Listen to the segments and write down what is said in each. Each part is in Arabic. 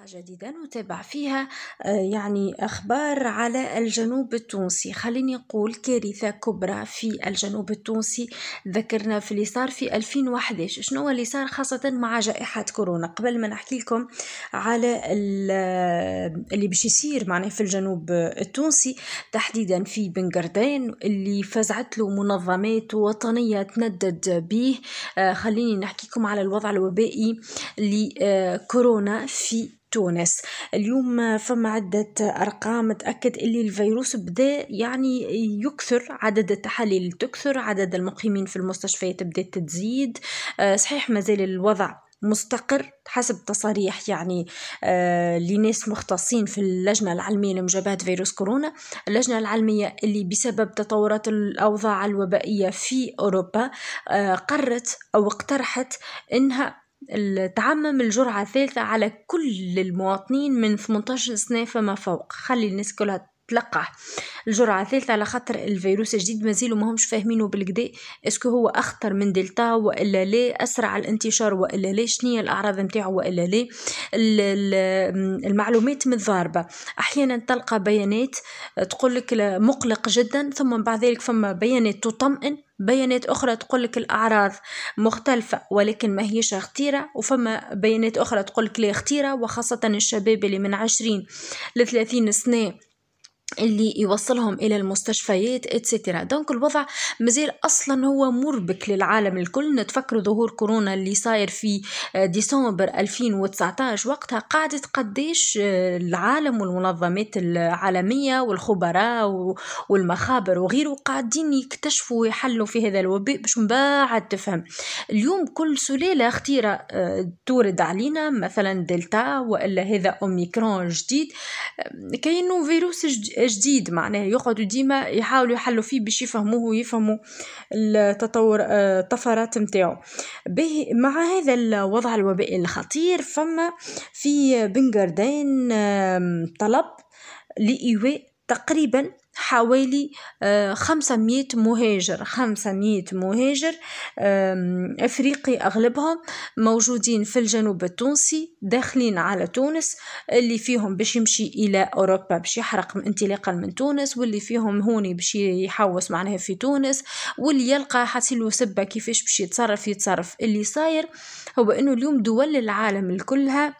حلقة جديدة نتابع فيها آه، يعني أخبار على الجنوب التونسي خليني نقول كارثة كبرى في الجنوب التونسي ذكرنا في اللي صار في 2011 شنو اللي صار خاصة مع جائحة كورونا قبل ما نحكي لكم على آه، اللي باش يصير معناه في الجنوب التونسي تحديدا في بنقردين اللي فزعت له منظمات وطنية تندد به آه، خليني لكم على الوضع الوبائي لكورونا في تونس اليوم فما عدة أرقام تأكد اللي الفيروس بدأ يعني يكثر عدد التحاليل تكثر عدد المقيمين في المستشفيات بدأت تزيد آه، صحيح مازال الوضع مستقر حسب تصاريح يعني آه، لناس مختصين في اللجنة العلمية لمجابهة فيروس كورونا اللجنة العلمية اللي بسبب تطورات الأوضاع الوبائية في أوروبا آه، قررت أو اقترحت أنها تعمم الجرعة الثالثة على كل المواطنين من 18 سنة فما فوق خلي الناس كلها تلقاه الجرعه الثالثه على خاطر الفيروس الجديد مازالوا ماهمش فاهمينه بالكدا اسكو هو اخطر من دلتا والا لا اسرع الانتشار والا لا شنو الاعراض نتاعو والا لا المعلومات متضاربه احيانا تلقى بيانات تقول لك مقلق جدا ثم بعد ذلك فما بيانات تطمئن بيانات أخرى تقول لك الأعراض مختلفة ولكن ما هيش خطيرة وفما بيانات أخرى تقول لك لا خطيرة وخاصة الشباب اللي من عشرين لثلاثين سنة اللي يوصلهم الى المستشفيات اتسترا دونك الوضع مازال اصلا هو مربك للعالم الكل نتفكر ظهور كورونا اللي صاير في آه، ديسمبر 2019 وقتها قعدت قديش آه، العالم والمنظمات العالميه والخبراء والمخابر وغيره قاعدين يكتشفوا ويحلوا في هذا الوباء باش من بعد تفهم اليوم كل سلاله اختيره آه، تورد علينا مثلا دلتا والا هذا اوميكرون جديد كاينه فيروس جديد جديد معناه يقعدوا ديما يحاولوا يحلوا فيه باش يفهموه ويفهموا التطور آه، الطفرات نتاعو مع هذا الوضع الوبائي الخطير فما في بنغردين طلب لإيواء تقريبا حوالي آه، خمسمية مهاجر خمسمية مهاجر أفريقي أغلبهم موجودين في الجنوب التونسي داخلين على تونس اللي فيهم باش يمشي إلى أوروبا باش يحرق انطلاقا من تونس واللي فيهم هوني باش يحوس معناها في تونس واللي يلقى حاسيلو سبة كيفاش باش يتصرف يتصرف اللي صاير هو انه اليوم دول العالم كلها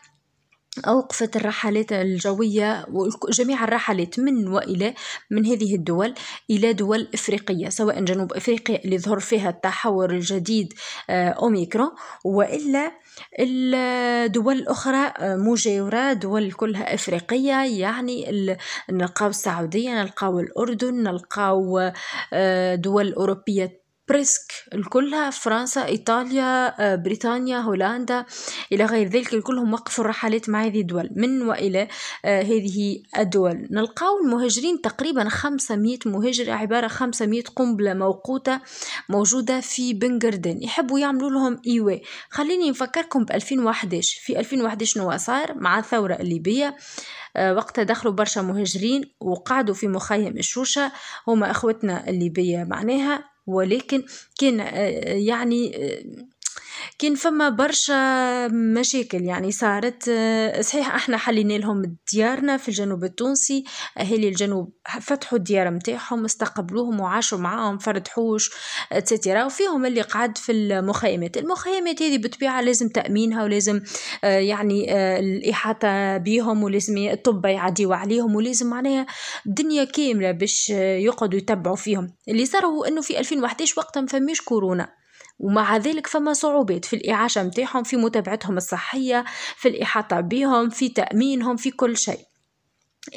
أوقفت الرحلات الجوية جميع الرحلات من وإلى من هذه الدول إلى دول إفريقية سواء جنوب إفريقيا اللي ظهر فيها التحور الجديد آه، أوميكرون وإلا الدول الأخرى آه، مجاورة دول كلها إفريقية يعني نلقاو السعودية نلقاو الأردن نلقاو آه، دول أوروبية بريسك الكلها فرنسا إيطاليا آه، بريطانيا هولندا إلى غير ذلك كلهم وقفوا الرحلات مع هذه الدول من وإلى آه، هذه الدول نلقاو المهاجرين تقريبا 500 مهاجر عبارة 500 قنبلة موقوتة موجودة في بنجردن يحبوا يعملوا لهم إيواء خليني نفكركم ب 2011 في 2011 شنو صار مع الثورة الليبية آه، وقتها دخلوا برشا مهاجرين وقعدوا في مخيم الشوشة هما أخوتنا الليبية معناها ولكن كان آه، يعني آه، كان فما برشا مشاكل يعني صارت آه، صحيح احنا حلينا لهم ديارنا في الجنوب التونسي اهالي الجنوب فتحوا الديار متاعهم استقبلوهم وعاشوا معاهم فرد حوش اتسيتيرا وفيهم اللي قعد في المخيمات المخيمات هذه بالطبيعه لازم تامينها ولازم آه، يعني آه، الاحاطه بيهم ولازم الطب يعديوا عليهم ولازم معناها دنيا كامله باش يقعدوا يتبعوا فيهم اللي صار هو انه في 2011 وقتها ما فماش كورونا ومع ذلك فما صعوبات في الإعاشة متاعهم في متابعتهم الصحية في الإحاطة بهم في تأمينهم في كل شيء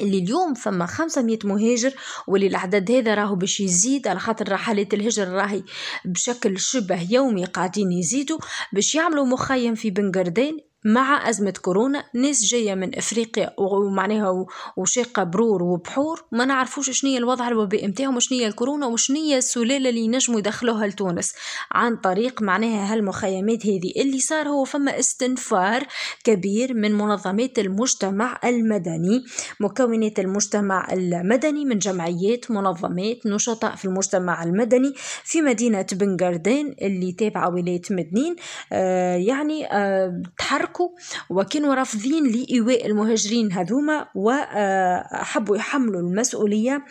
اللي اليوم فما 500 مهاجر واللي العدد هذا راهو باش يزيد على خاطر رحلات الهجر راهي بشكل شبه يومي قاعدين يزيدوا باش يعملوا مخيم في بنقردين مع أزمة كورونا ناس جاية من إفريقيا ومعناها وشاقة برور وبحور ما نعرفوش شنية الوضع الوبائي متاعهم وشنية الكورونا وشنية السلالة اللي ينجموا يدخلوها لتونس عن طريق معناها هالمخيمات هذه اللي صار هو فما استنفار كبير من منظمات المجتمع المدني مكونات المجتمع المدني من جمعيات منظمات نشطاء في المجتمع المدني في مدينة بنغردين اللي تابعة ولاية مدنين آه يعني آه تحرك شاركوا وكانوا رافضين لإيواء المهاجرين هذوما وحبوا آه، يحملوا المسؤولية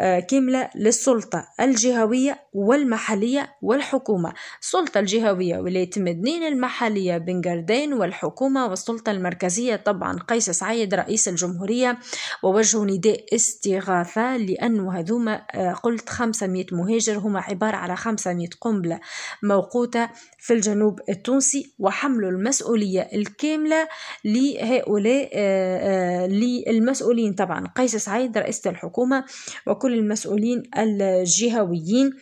آه، كاملة للسلطة الجهوية والمحلية والحكومة السلطة الجهوية ولاية مدنين المحلية بن والحكومة والسلطة المركزية طبعا قيس سعيد رئيس الجمهورية ووجهوا نداء استغاثة لأنه هذوما آه، قلت 500 مهاجر هما عبارة على 500 قنبلة موقوتة في الجنوب التونسي وحملوا المسؤولية الكاملة لهؤلاء آه، آه، للمسؤولين طبعا قيس سعيد رئيسة الحكومة وكل المسؤولين الجهويين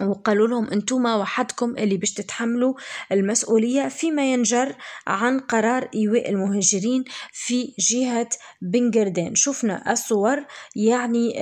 وقالوا لهم انتوما وحدكم اللي باش تتحملوا المسؤولية فيما ينجر عن قرار إيواء المهاجرين في جهة بنجردان شفنا الصور يعني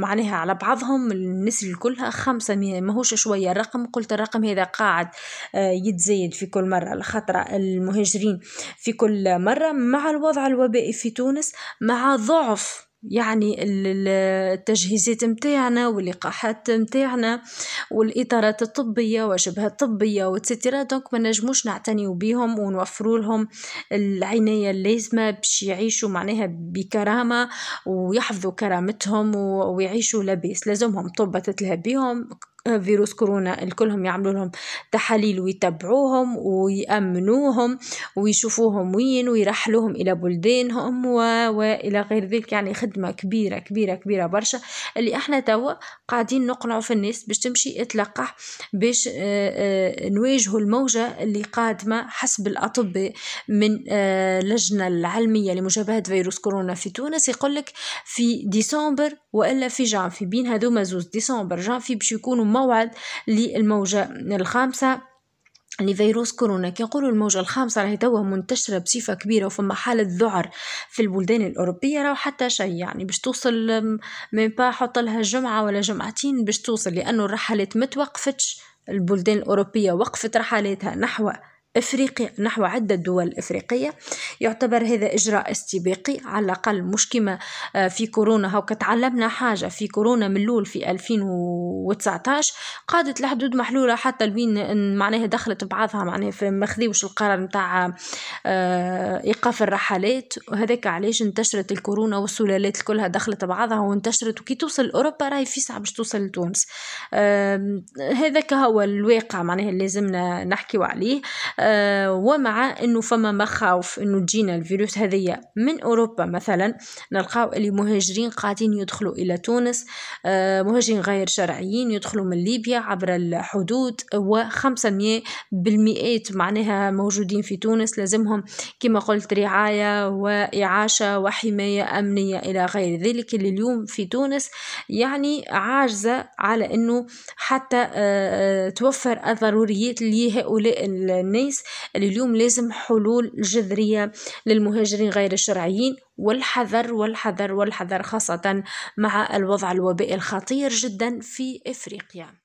معناها على بعضهم الناس كلها خمسة ماهوش شوية رقم قلت الرقم هذا قاعد آه، يتزايد في كل مرة الخطرة المهاجرين في كل مرة مع الوضع الوبائي في تونس مع ضعف يعني التجهيزات متاعنا واللقاحات متاعنا والإطارات الطبية وشبه الطبية وتسيتيرا دونك ما نجموش نعتنيو بيهم ونوفروا لهم العناية اللازمة باش يعيشوا معناها بكرامة ويحفظوا كرامتهم ويعيشوا لباس لازمهم طبة تتلهى بيهم فيروس كورونا الكلهم يعملوا لهم تحاليل ويتبعوهم ويأمنوهم ويشوفوهم وين ويرحلوهم إلى بلدانهم و... وإلى غير ذلك يعني خدمة كبيرة كبيرة كبيرة برشا اللي احنا توا قاعدين نقنعوا في الناس باش تمشي تلقح باش آه، آه، نواجهوا الموجة اللي قادمة حسب الأطباء من آه، اللجنة العلمية لمجابهة فيروس كورونا في تونس يقول لك في ديسمبر والا في جانفي بين هذوما زوز ديسمبر جانفي باش يكونوا موعد للموجه الخامسه لفيروس كورونا كي نقولوا الموجة الخامسة راهي توا منتشرة بصفة كبيرة وفما حالة ذعر في البلدان الأوروبية راهو حتى شيء يعني باش توصل من با حط لها جمعة ولا جمعتين باش توصل لأنه الرحلات متوقفتش البلدان الأوروبية وقفت رحلاتها نحو إفريقيا نحو عدة دول إفريقية يعتبر هذا إجراء استباقي على الأقل مش كما آه، في كورونا هاو تعلمنا حاجة في كورونا من الأول في 2019 قادت الحدود محلولة حتى لوين معناها دخلت بعضها معناها ما خذيوش القرار نتاع آه، إيقاف الرحلات وهذاك علاش انتشرت الكورونا والسلالات كلها دخلت بعضها وانتشرت وكي توصل أوروبا راهي في صعب باش توصل لتونس هذاك هو الواقع معناها اللي لازمنا نحكيو عليه آه، ومع انه فما مخاوف انه تجينا الفيروس هذية من اوروبا مثلا نلقاو اللي مهاجرين قاعدين يدخلوا الى تونس آه، مهاجرين غير شرعيين يدخلوا من ليبيا عبر الحدود و500 بالمئات معناها موجودين في تونس لازمهم كما قلت رعاية وإعاشة وحماية أمنية إلى غير ذلك اللي اليوم في تونس يعني عاجزة على أنه حتى آه، توفر الضروريات لهؤلاء الناس الرئيس اللي اليوم لازم حلول جذرية للمهاجرين غير الشرعيين والحذر والحذر والحذر خاصة مع الوضع الوبائي الخطير جدا في إفريقيا